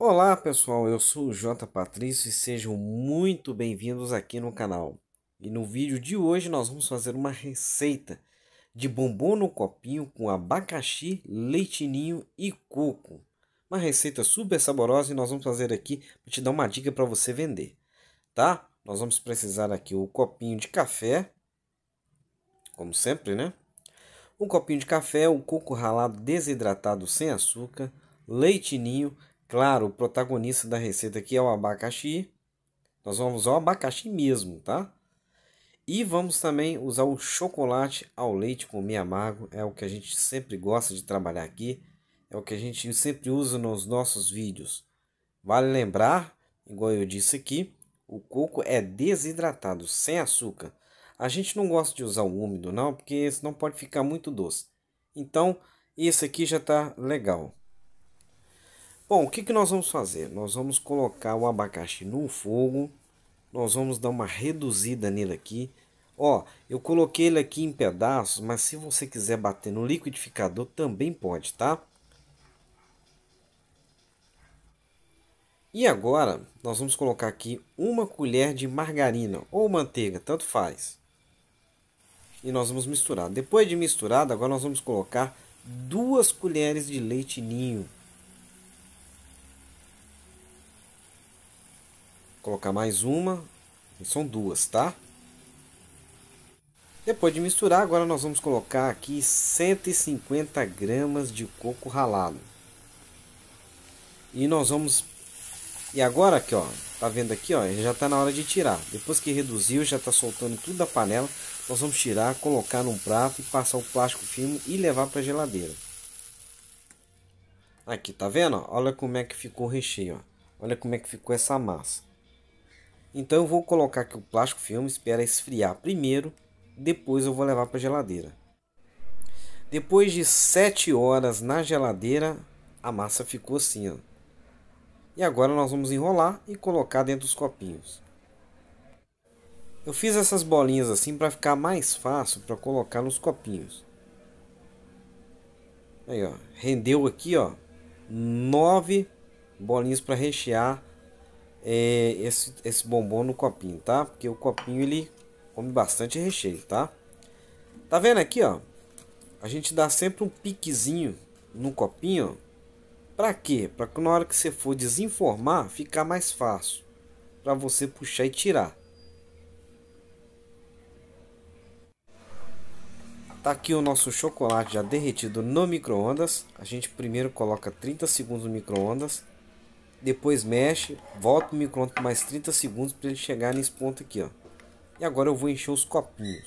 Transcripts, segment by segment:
Olá pessoal, eu sou o J Patrício e sejam muito bem-vindos aqui no canal. E no vídeo de hoje nós vamos fazer uma receita de bombom no copinho com abacaxi, leitinho e coco. Uma receita super saborosa e nós vamos fazer aqui para te dar uma dica para você vender, tá? Nós vamos precisar aqui o copinho de café, como sempre, né? Um copinho de café, o um coco ralado desidratado sem açúcar, leitinho Claro, o protagonista da receita aqui é o abacaxi. Nós vamos ao abacaxi mesmo, tá? E vamos também usar o chocolate ao leite com meio amargo. É o que a gente sempre gosta de trabalhar aqui. É o que a gente sempre usa nos nossos vídeos. Vale lembrar, igual eu disse aqui, o coco é desidratado, sem açúcar. A gente não gosta de usar o úmido não, porque senão pode ficar muito doce. Então, esse aqui já está legal. Bom, o que, que nós vamos fazer? Nós vamos colocar o abacaxi no fogo, nós vamos dar uma reduzida nele aqui. Ó, eu coloquei ele aqui em pedaços, mas se você quiser bater no liquidificador também pode, tá? E agora, nós vamos colocar aqui uma colher de margarina ou manteiga, tanto faz. E nós vamos misturar. Depois de misturado, agora nós vamos colocar duas colheres de leite ninho. colocar mais uma. São duas, tá? Depois de misturar, agora nós vamos colocar aqui 150 gramas de coco ralado. E nós vamos... E agora aqui, ó. Tá vendo aqui, ó? Já tá na hora de tirar. Depois que reduziu, já tá soltando tudo da panela. Nós vamos tirar, colocar num prato e passar o plástico filme e levar pra geladeira. Aqui, tá vendo? Olha como é que ficou o recheio, ó. Olha como é que ficou essa massa. Então eu vou colocar aqui o plástico filme, espera esfriar primeiro, depois eu vou levar para a geladeira. Depois de 7 horas na geladeira, a massa ficou assim, ó. E agora nós vamos enrolar e colocar dentro dos copinhos. Eu fiz essas bolinhas assim para ficar mais fácil para colocar nos copinhos. Aí, ó, rendeu aqui, ó, 9 bolinhas para rechear é, esse, esse bombom no copinho, tá? Porque o copinho ele come bastante recheio, tá? Tá vendo aqui, ó? A gente dá sempre um piquezinho no copinho, Para Pra quê? Pra que na hora que você for desenformar, ficar mais fácil. Pra você puxar e tirar. Tá aqui o nosso chocolate já derretido no micro-ondas. A gente primeiro coloca 30 segundos no micro-ondas depois mexe, volta o micro mais 30 segundos para ele chegar nesse ponto aqui, ó. E agora eu vou encher os copinhos.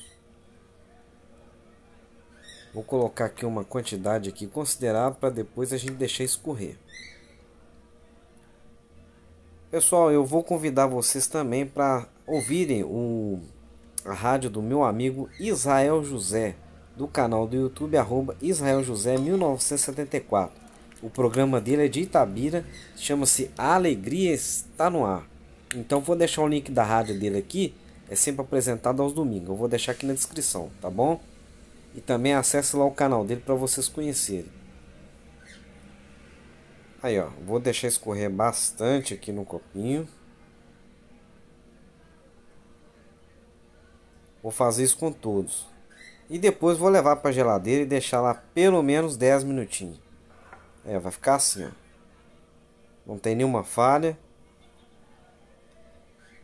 Vou colocar aqui uma quantidade aqui considerável para depois a gente deixar escorrer. Pessoal, eu vou convidar vocês também para ouvirem o, a rádio do meu amigo Israel José, do canal do YouTube, arroba Israel José 1974. O programa dele é de Itabira, chama-se Alegria Está no Ar. Então vou deixar o link da rádio dele aqui, é sempre apresentado aos domingos. Eu vou deixar aqui na descrição, tá bom? E também acesse lá o canal dele para vocês conhecerem. Aí ó, vou deixar escorrer bastante aqui no copinho. Vou fazer isso com todos. E depois vou levar para a geladeira e deixar lá pelo menos 10 minutinhos. É, vai ficar assim, ó. Não tem nenhuma falha.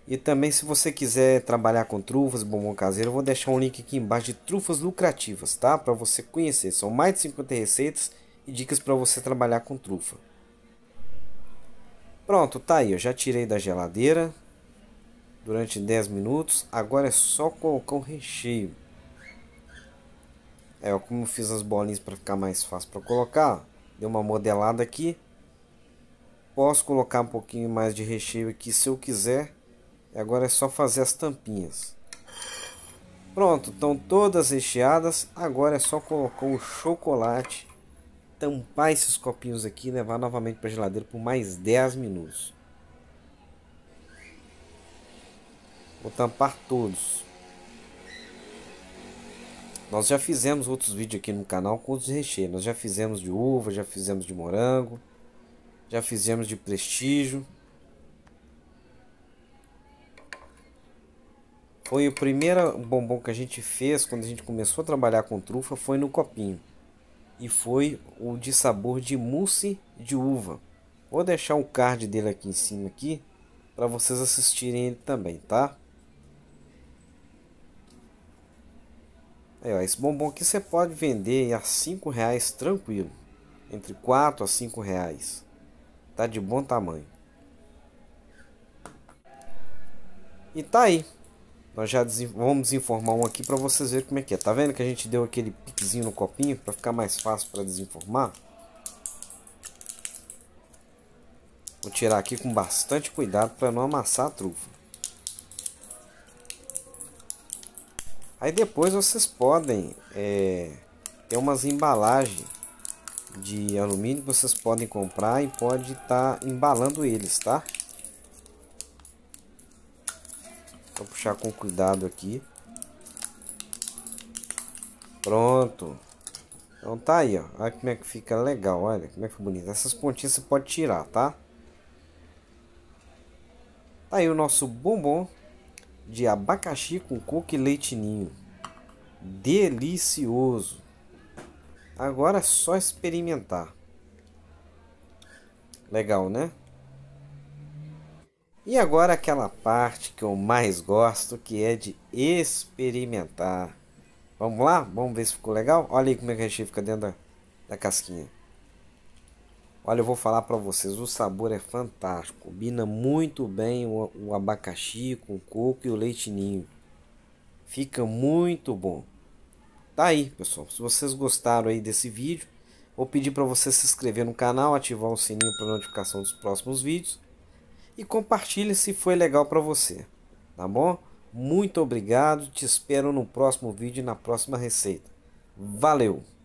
E também se você quiser trabalhar com trufas, bombom caseiro, eu vou deixar um link aqui embaixo de trufas lucrativas, tá? Para você conhecer. São mais de 50 receitas e dicas para você trabalhar com trufa. Pronto, tá aí, eu já tirei da geladeira durante 10 minutos. Agora é só colocar o recheio. É, como eu fiz as bolinhas para ficar mais fácil para colocar, Deu uma modelada aqui. Posso colocar um pouquinho mais de recheio aqui se eu quiser. E agora é só fazer as tampinhas. Pronto, estão todas recheadas. Agora é só colocar o chocolate, tampar esses copinhos aqui e levar novamente para a geladeira por mais 10 minutos. Vou tampar todos. Nós já fizemos outros vídeos aqui no canal com outros recheios. Nós já fizemos de uva, já fizemos de morango, já fizemos de prestígio. Foi o primeiro bombom que a gente fez quando a gente começou a trabalhar com trufa, foi no copinho. E foi o de sabor de mousse de uva. Vou deixar um card dele aqui em cima aqui para vocês assistirem ele também, tá? Aí, ó, esse bombom aqui você pode vender a 5 reais tranquilo. Entre 4 a 5 reais. Tá de bom tamanho. E tá aí. Nós já vamos desinformar um aqui para vocês verem como é que é. Tá vendo que a gente deu aquele piquezinho no copinho para ficar mais fácil para desinformar? Vou tirar aqui com bastante cuidado para não amassar a trufa. Aí depois vocês podem é, ter umas embalagens de alumínio que vocês podem comprar e pode estar tá embalando eles, tá? Vou puxar com cuidado aqui. Pronto. Então tá aí, ó. Olha como é que fica legal, olha como é que fica bonito. Essas pontinhas você pode tirar, tá? Tá aí o nosso bombom de abacaxi com coco e leitinho. Delicioso! Agora é só experimentar. Legal, né? E agora aquela parte que eu mais gosto, que é de experimentar. Vamos lá? Vamos ver se ficou legal? Olha aí como é que a gente fica dentro da, da casquinha. Olha, eu vou falar para vocês, o sabor é fantástico. Combina muito bem o, o abacaxi com o coco e o leite ninho. Fica muito bom. Tá aí, pessoal. Se vocês gostaram aí desse vídeo, vou pedir para você se inscrever no canal, ativar o sininho para notificação dos próximos vídeos e compartilhe se foi legal para você, tá bom? Muito obrigado, te espero no próximo vídeo e na próxima receita. Valeu!